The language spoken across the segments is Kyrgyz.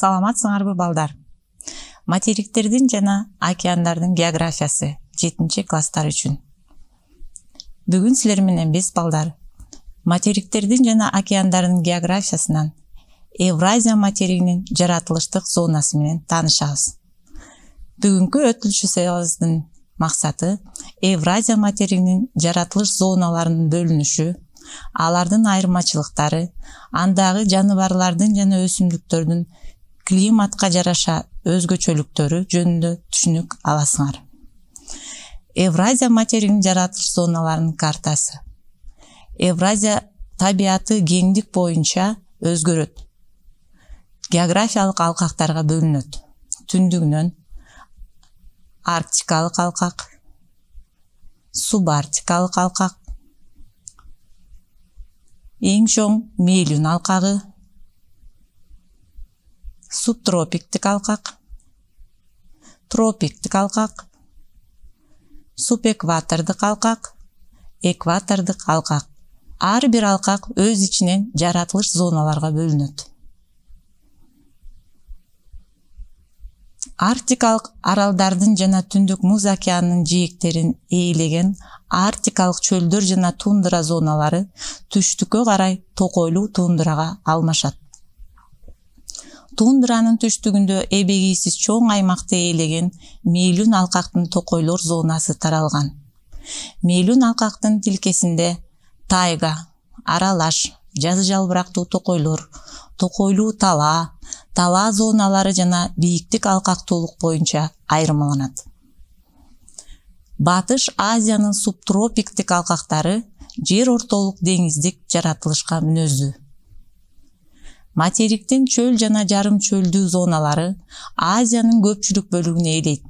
саламатсыңарбы балдар материктердин жана океандардын географиясы жетинчи класстар үчүн бүгүн силер менен биз балдар материктердин жана океандардын географиясынан евразия материгинин жаратылыштык зонасы менен таанышабыз бүгүнкү өтүлчү сеиябыздын максаты евразия материгинин жаратылыш зоналарынын бөлүнүшү алардын айырмачылыктары андагы жаныбарлардын жана өсүмдүктөрдүн климатка жараша өзгөчөлүктөрү жөнүндө түшүнүк аласыңар евразия материгинин жаратылыш зоналарынын картасы евразия табияты кеңдик боюнча өзгөрөт географиялык алкактарга бөлүнөт түндүгүнөн арктикалык алкак субарктикалык алкак эң чоң мелюн алкагы субтропиктик алкак тропиктик алкак субэкватордук алкак экватордук алкак ар бир алкак өз ичинен жаратылыш зоналарга бөлүнөт арктикалык аралдардын жана түндүк муз океанынын жээктерин ээлеген арктикалык чөлдөр жана тундра зоналары түштүккө карай токойлуу тундрага алмашат тундранын түштүгүндө эбегийсиз чоң аймакты ээлеген мейлүн алкактын токойлор зонасы таралган мейлүн алкактын тилкесинде тайга аралаш жазы жалбырактуу токойлор токойлуу талаа талаа зоналары жана бийиктик алкактуулук боюнча айырмаланат батыш азиянын субтропиктик алкактары жер ортолук деңиздик жаратылышка мүнөздүү материктин чөл жана жарым чөлдүү зоналары азиянын көпчүлүк бөлүгүн ээлейт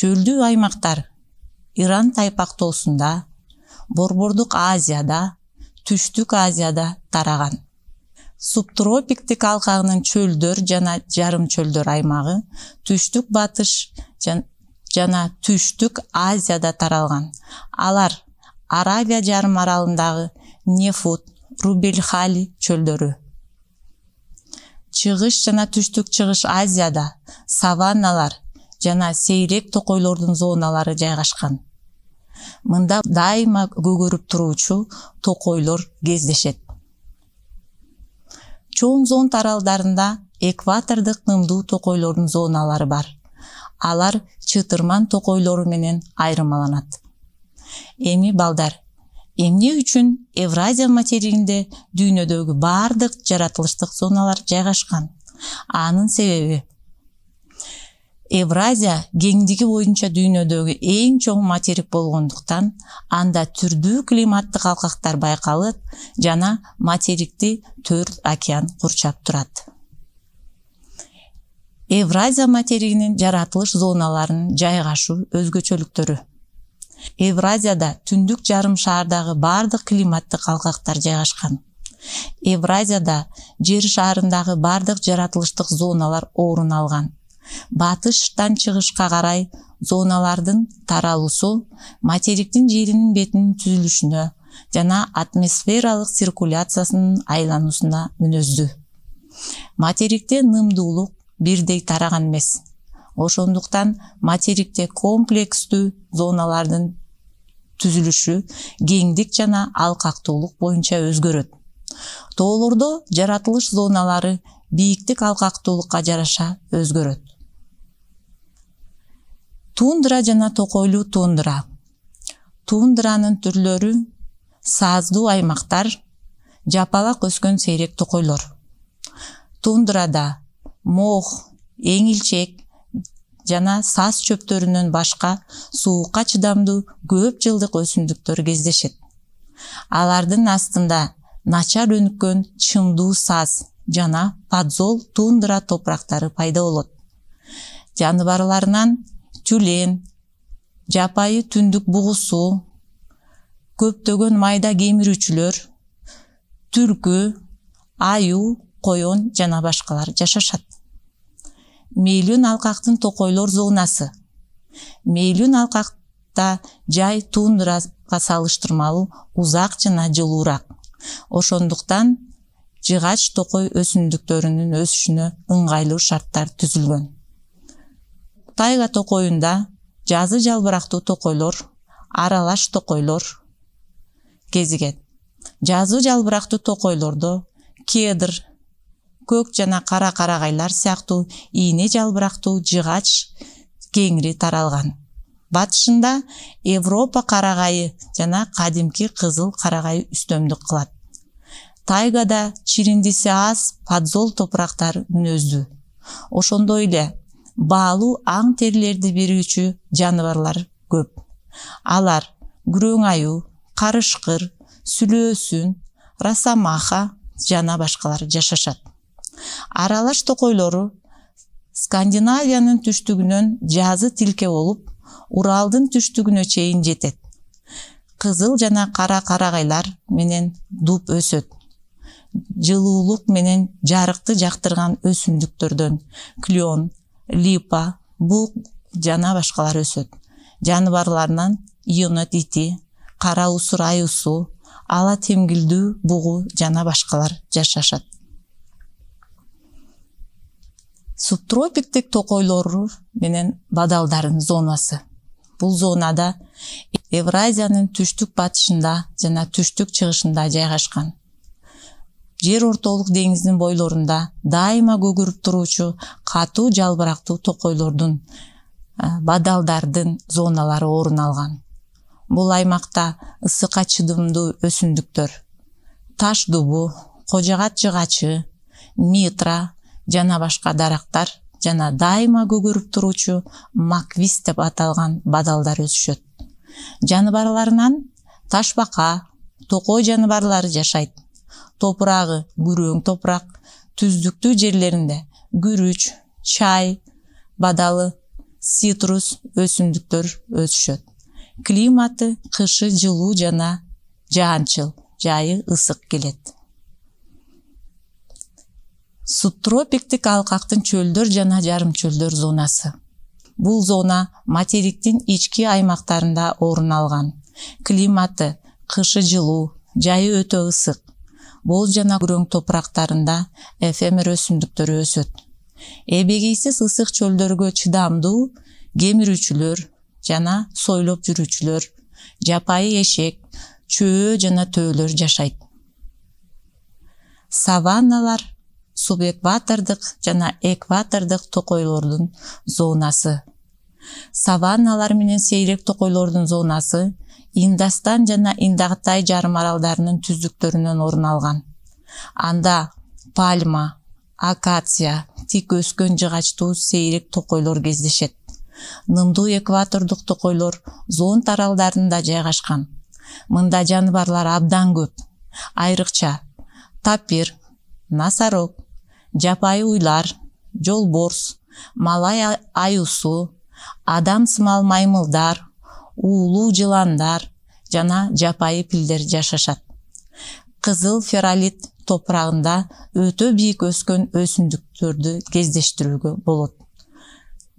чөлдүү аймактар иран тайпак тоосунда борбордук азияда түштүк азияда тараган субтропиктик алкагынын чөлдөр жана жарым чөлдөр аймагы түштүк батыш жана түштүк азияда таралган алар аравия жарым аралындагы нефут рубель хали чөлдөрү чыгыш жана түштүк чыгыш азияда саванналар жана сейрек токойлордун зоналары жайгашкан мында дайыма көгөрүп туруучу токойлор кездешет чоң зонд аралдарында экватордук нымдуу токойлордун зоналары бар алар чытырман токойлору менен айырмаланат эми балдар эмне үчүн евразия материгинде дүйнөдөгү баардык жаратылыштык зоналар жайгашкан анын себеби евразия кеңдиги боюнча дүйнөдөгү эң чоң материк болгондуктан анда түрдүү климаттык алкактар байкалып жана материкти төрт океан курчап турат евразия материгинин жаратылыш зоналарынын жайгашуу өзгөчөлүктөрү евразияда түндүк жарым шаардагы бардык климаттык алкактар жайгашкан евразияда жер шаарындагы бардык жаратылыштык зоналар орун алган батыштан чыгышка карай зоналардын таралуусу материктин жеринин бетинин түзүлүшүнө жана атмосфералык циркуляциясынын айлануусуна мүнөздүү материкте нымдуулук бирдей тараган эмес ошондуктан материкте комплекстүү зоналардын түзүлүшү кеңдик жана алкактуулук боюнча өзгөрөт тоолордо жаратылыш зоналары бийиктик алкактуулукка жараша өзгөрөт тундра жана токойлуу тундра тундранын түрлөрү саздуу аймактар жапалак өскөн сейрек токойлор тундрада мох эңилчек жана саз чөптөрүнөн башка суукка чыдамдуу көп жылдык өсүмдүктөр кездешет алардын астында начар өнүккөн чымдуу саз жана подзол тундра топурактары пайда болот жаныбарларынан тюлен жапайы түндүк бугусу көптөгөн майда кемирүүчүлөр түлкү аюу коен жана башкалар жашашат мейлүүн алкактын токойлор зонасы мейлүүн алкакта жай тундрага салыштырмалуу узак жана жылуураак ошондуктан жыгач токой өсүмдүктөрүнүн өсүшүнө ыңгайлуу шарттар түзүлгөн тайга токоюнда жазы жалбырактуу токойлор аралаш токойлор кезигет жазы жалбырактуу токойлордо кедр көк жана кара карагайлар сыяктуу ийне жалбырактуу жыгач кеңири таралган батышында европа карагайы жана кадимки кызыл карагай үстөмдүк кылат тайгада чириндиси аз подзол топурактар мүнөздүү ошондой эле баалуу аң терилерди берүүчү жаныбарлар көп алар күрөң аюу карышкыр сүлөөсүн росомаха жана башкалар жашашат аралаш токойлору скандинавиянын түштүгүнөн жазы тилке болуп уралдын түштүгүнө чейин жетет кызыл жана кара карагайлар менен дуп өсөт жылуулук менен жарыкты жактырган өсүмдүктөрдөн клен липа бук жана башкалар өсөт жаныбарларынан йонот ити кара усур айысу ала темгилдүү бугу жана башкалар жашашат субтропиктик токойлору менен бадалдардын зонасы бул зонада евразиянын түштүк батышында жана түштүк чыгышында жайгашкан жер ортолук деңиздин бойлорунда дайыма көгөрүп туруучу катуу жалбырактуу токойлордун бадалдардын зоналары орун алган бул аймакта ысыкка чыдымдуу өсүмдүктөр таш дубу кожагат жыгачы нитра жана башка дарактар жана дайыма көгөрүп туруучу маквис деп аталган бадалдар өсүшөт жаныбарларынан таш бака токой жаныбарлары жашайт топурагы күрөң топурак түздүктүү жерлеринде күрүч чай бадалы цитрус өсүмдүктөр өсүшөт климаты кышы жылуу жана жаанчыл жайы ысык келет субтропиктик алкактын чөлдөр жана жарым чөлдөр зонасы бул зона материктин ички аймактарында орун алган климаты кышы жылуу жайы өтө ысык боз жана күрөң топурактарында эфемер өсүмдүктөр өсөт эбегейсиз ысык чөлдөргө чыдамдуу кемирүүчүлөр жана сойлоп жүрүүчүлөр жапайы эшек чөө жана төөлөр жашайт саванналар субэкватордук жана экватордук токойлордун зонасы саванналар менен сейрек токойлордун зонасы индостан жана индокытай жарым аралдарынын түздүктөрүнөн орун алган анда пальма акация тик өскөн жыгачтуу сейрек токойлор кездешет нымдуу экватордук токойлор зонт аралдарында жайгашкан мында жаныбарлар абдан көп айрыкча тапир носорог жапайы уйлар жолборс малай аюусу адам сымал маймылдар уулуу жыландар жана жапайы пилдер жашашат кызыл феролит топурагында өтө бийик өскөн өсүмдүктөрдү кездештирүүгө болот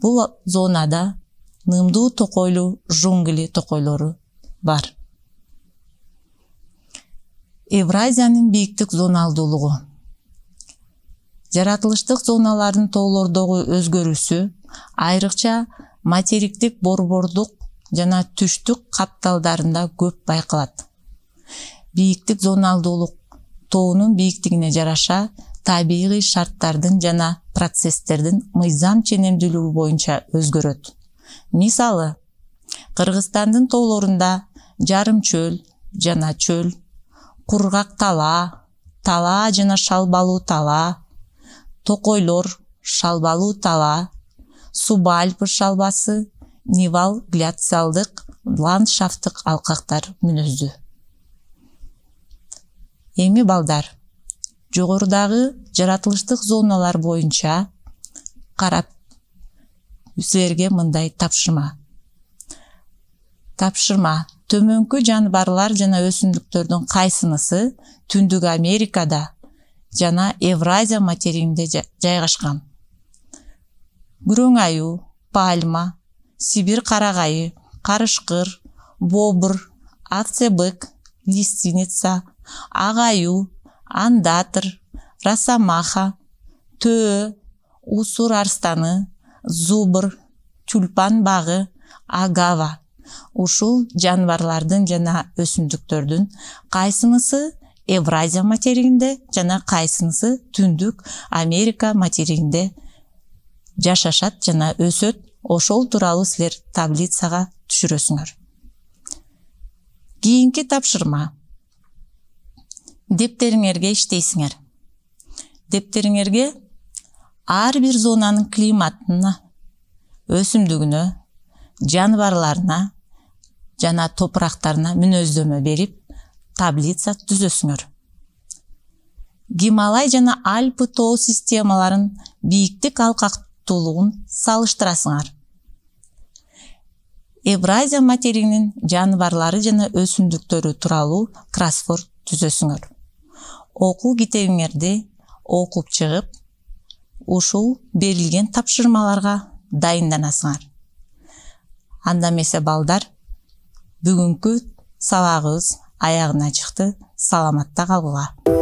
бул зонада нымдуу токойлуу жунгли токойлору бар евразиянын бийиктик зоналдуулугу жаратылыштык зоналардын тоолордогу өзгөрүүсү айрыкча материктик борбордук жана түштүк капталдарында көп байкалат бийиктик зоналдуулук тоонун бийиктигине жараша табигый шарттардын жана процесстердин мыйзам ченемдүүлүгү боюнча өзгөрөт мисалы кыргызстандын тоолорунда жарым чөл жана чөл кургак талаа талаа жана шалбалуу талаа токойлор шалбалуу талаа субальпы шалбасы невал гляциалдык ландшафттык алкактар мүнөздүү эми балдар жогорудагы жаратылыштык зоналар боюнча карап силерге мындай тапшырма тапшырма төмөнкү жаныбарлар жана өсүмдүктөрдүн кайсынысы түндүк америкада жана евразия материгинде жайгашкан күрөң аюу пальма сибир карагайы карышкыр бобр овцебык лиственница ак аюу расамаха, росомаха төө усур арстаны зубр тюльпан багы агава ушул жаныбарлардын жана өсүмдүктөрдүн кайсынысы евразия материгинде жана кайсынысы түндүк америка материгинде жашашат жана өсөт ошол тууралуу силер таблицага түшүрөсүңөр кийинки тапшырма дептериңерге иштейсиңер дептериңерге ар бир зонанын климатына өсүмдүгүнө жаныбарларына жана топурактарына мүнөздөмө берип таблица түзөсүңөр гималай жана альпы тоо системаларын бийиктик алкактуулугун салыштырасыңар евразия материгинин жаныбарлары жана өсүмдүктөрү тууралуу кроссворд түзөсүңөр окуу китебиңерди окуп чыгып ушул берилген тапшырмаларга дайынданасыңар анда эмесе балдар бүгүнкү сабагыбыз аягына чыкты саламатта калгыла